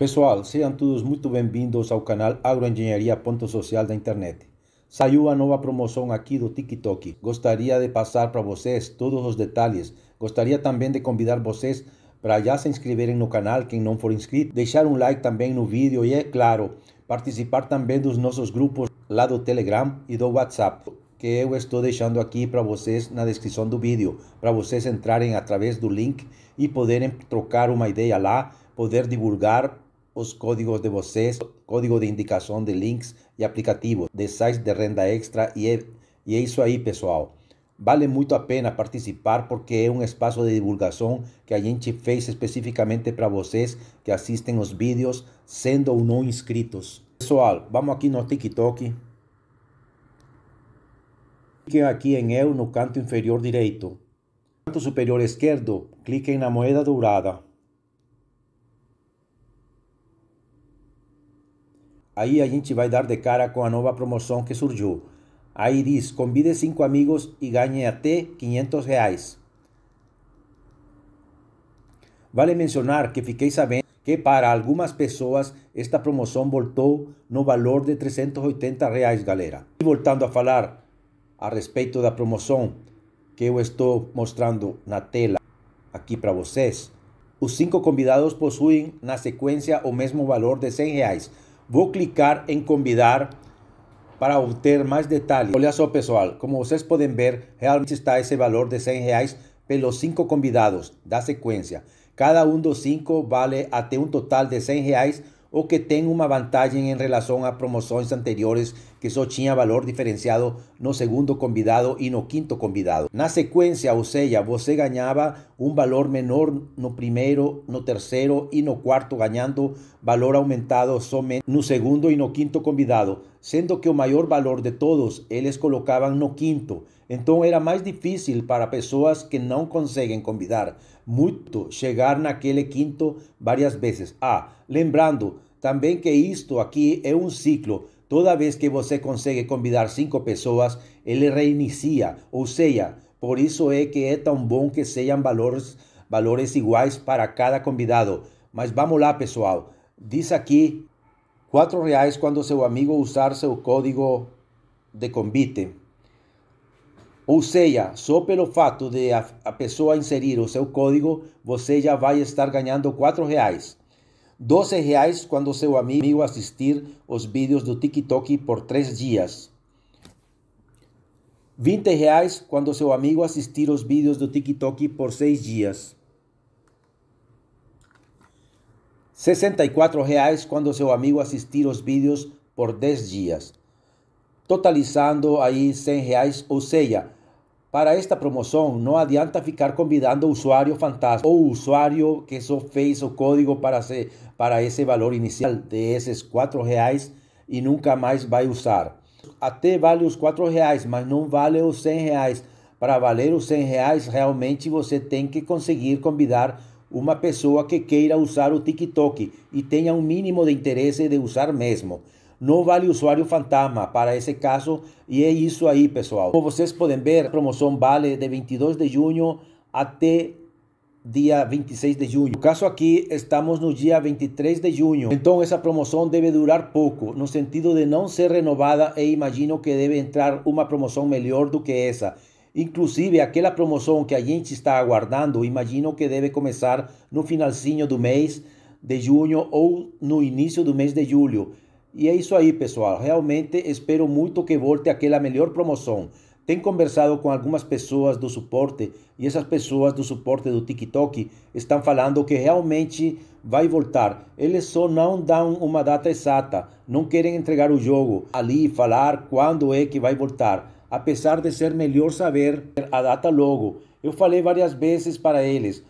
Pessoal, sejam todos muito bem-vindos ao canal Agroengenharia Ponto Social da internet. Saiu a nova promoção aqui do TikTok. Gostaria de passar para vocês todos os detalhes. Gostaria também de convidar vocês para já se inscreverem no canal, quem não for inscrito, deixar um like também no vídeo e, é claro, participar também dos nossos grupos lá do Telegram e do WhatsApp, que eu estou deixando aqui para vocês na descrição do vídeo, para vocês entrarem através do link e poderem trocar uma ideia lá, poder divulgar os códigos de vocês, código de indicação de links e aplicativos, de sites de renda extra e é, e é isso aí, pessoal. Vale muito a pena participar porque é um espaço de divulgação que a gente fez especificamente para vocês que assistem os vídeos, sendo ou não inscritos. Pessoal, vamos aqui no TikTok. Cliquem aqui em Eu no canto inferior direito. No canto superior esquerdo, cliquem na moeda dourada. Aí a gente vai dar de cara com a nova promoção que surgiu. Aí diz, convide cinco amigos e ganhe até 500 reais. Vale mencionar que fiquei sabendo que para algumas pessoas esta promoção voltou no valor de 380 reais, galera. E voltando a falar a respeito da promoção que eu estou mostrando na tela aqui para vocês, os cinco convidados possuem na sequência o mesmo valor de 100 reais. Vou clicar en convidar para obter mais detalhes. Olha só, pessoal, como vocês podem ver, realmente está esse valor de 100 reais pelos cinco convidados da secuencia. Cada um dos cinco vale até um total de 100 reais, o que tem uma vantagem en relação a promoções anteriores que só tinha valor diferenciado no segundo convidado y no quinto convidado. Na o ou seja, você ganhava un valor menor no primero no tercero y no cuarto. ganhando valor aumentado somente no segundo y no quinto convidado, Siendo que o mayor valor de todos eles colocaban no quinto. Então era más difícil para personas que no conseguem convidar llegar chegar naquele quinto varias veces. Ah, lembrando también que esto aquí es un ciclo. Toda vez que você consegue convidar cinco pessoas, ele reinicia, ou seja, por isso é que é tão bom que sejam valores, valores iguais para cada convidado. Mas vamos lá, pessoal. Diz aqui quatro reais quando seu amigo usar seu código de convite. Ou seja, só pelo fato de a, pessoa inserir o seu código, você já vai estar ganhando quatro reais. 12 reais quando seu amigo assistir os vídeos do TikTok por 3 dias. 20 reais quando seu amigo assistir os vídeos do TikTok por 6 dias. 64 reais quando seu amigo assistir os vídeos por 10 dias. Totalizando aí 100 reais, ou seja, para esta promoção, não adianta ficar convidando usuário fantasma ou usuário que só fez o código para, se, para esse valor inicial de esses R$ reais e nunca mais vai usar. Até vale os R$ reais, mas não vale os R$ reais. Para valer os R$ reais, realmente você tem que conseguir convidar uma pessoa que queira usar o TikTok e tenha um mínimo de interesse de usar mesmo. No vale usuario fantasma para ese caso Y é isso aí, pessoal. Como vocês podem ver, a promoção vale de 22 de junho até dia 26 de junio. No caso aquí estamos no dia 23 de junio. Entonces, esa promoción debe durar pouco, no sentido de no ser renovada e imagino que debe entrar una promoción melhor do que esa. Inclusive, aquela promoción que a gente está aguardando, imagino que comenzar começar no finalzinho do mes de junho ou no início do mes de julio. E é isso aí, pessoal. Realmente espero muito que volte aquela melhor promoção. Tenho conversado com algumas pessoas do suporte e essas pessoas do suporte do TikTok estão falando que realmente vai voltar. Eles só não dão uma data exata, não querem entregar o jogo ali e falar quando é que vai voltar, apesar de ser melhor saber a data logo. Eu falei várias vezes para eles: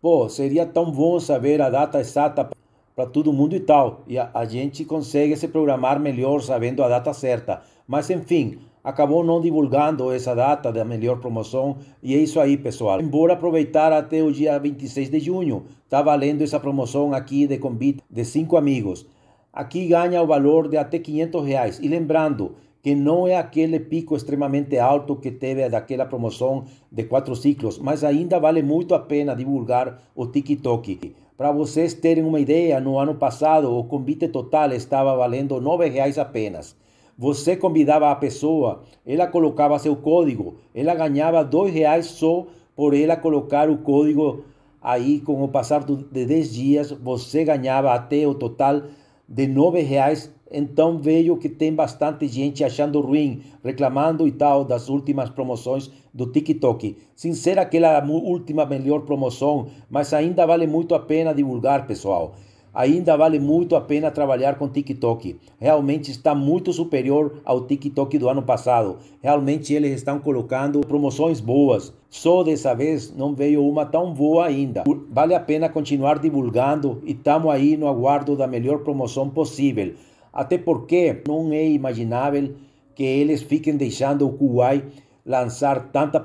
pô, seria tão bom saber a data exata para todo mundo e tal. E a, a, gente consegue se programar melhor sabendo a data certa. Mas enfim, acabou não divulgando essa data da melhor promoção. E é isso aí, pessoal. Embora aproveitar até o dia 26 de junho. Está valendo essa promoção aqui de convite de cinco amigos. Aqui ganha o valor de até 500 reais. E lembrando que não é aquele pico extremamente alto que teve daquela promoção de quatro ciclos, mas ainda vale muito a pena divulgar o TikTok. Para vocês terem uma ideia, no ano passado o convite total estava valendo R$ reais apenas. Você convidava a pessoa, ela colocava seu código, ela ganhava R$ reais só por ela colocar o código aí. Com o passar de 10 dias, você ganhava até o total de R$ reais então vejo que tem bastante gente achando ruim, reclamando e tal das últimas promoções do TikTok. Sem ser aquela última melhor promoção, mas ainda vale muito a pena divulgar, pessoal. Ainda vale muito a pena trabalhar com TikTok. Realmente está muito superior ao TikTok do ano passado. Realmente eles estão colocando promoções boas. Só dessa vez não veio uma tão boa ainda. Vale a pena continuar divulgando e estamos aí no aguardo da melhor promoção possível. até qué no es imaginable que ellos fiquen dejando o Kuwait tanta tanta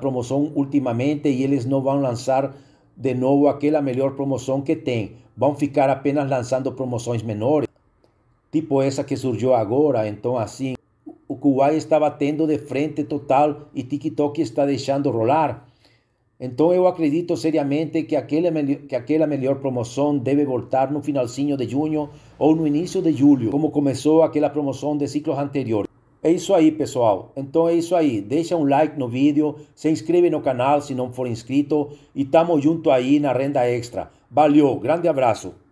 últimamente y e ellos no van a lanzar de nuevo aquella mejor promoción que van a ficar apenas lanzando promociones menores, tipo esa que surgió agora. entonces así o está batendo de frente total y e TikTok está dejando rolar. Entonces, yo acredito seriamente que aquella que promoción debe promoção deve voltar no finalzinho de junio ou no inicio de julio, como comenzó aquella promoción de ciclos anteriores. É e isso aí, pessoal. Então é isso aí. Deixa um like no vídeo, se inscreve no canal si no for inscrito e tamo junto aí na renda extra. Valeu, grande abrazo!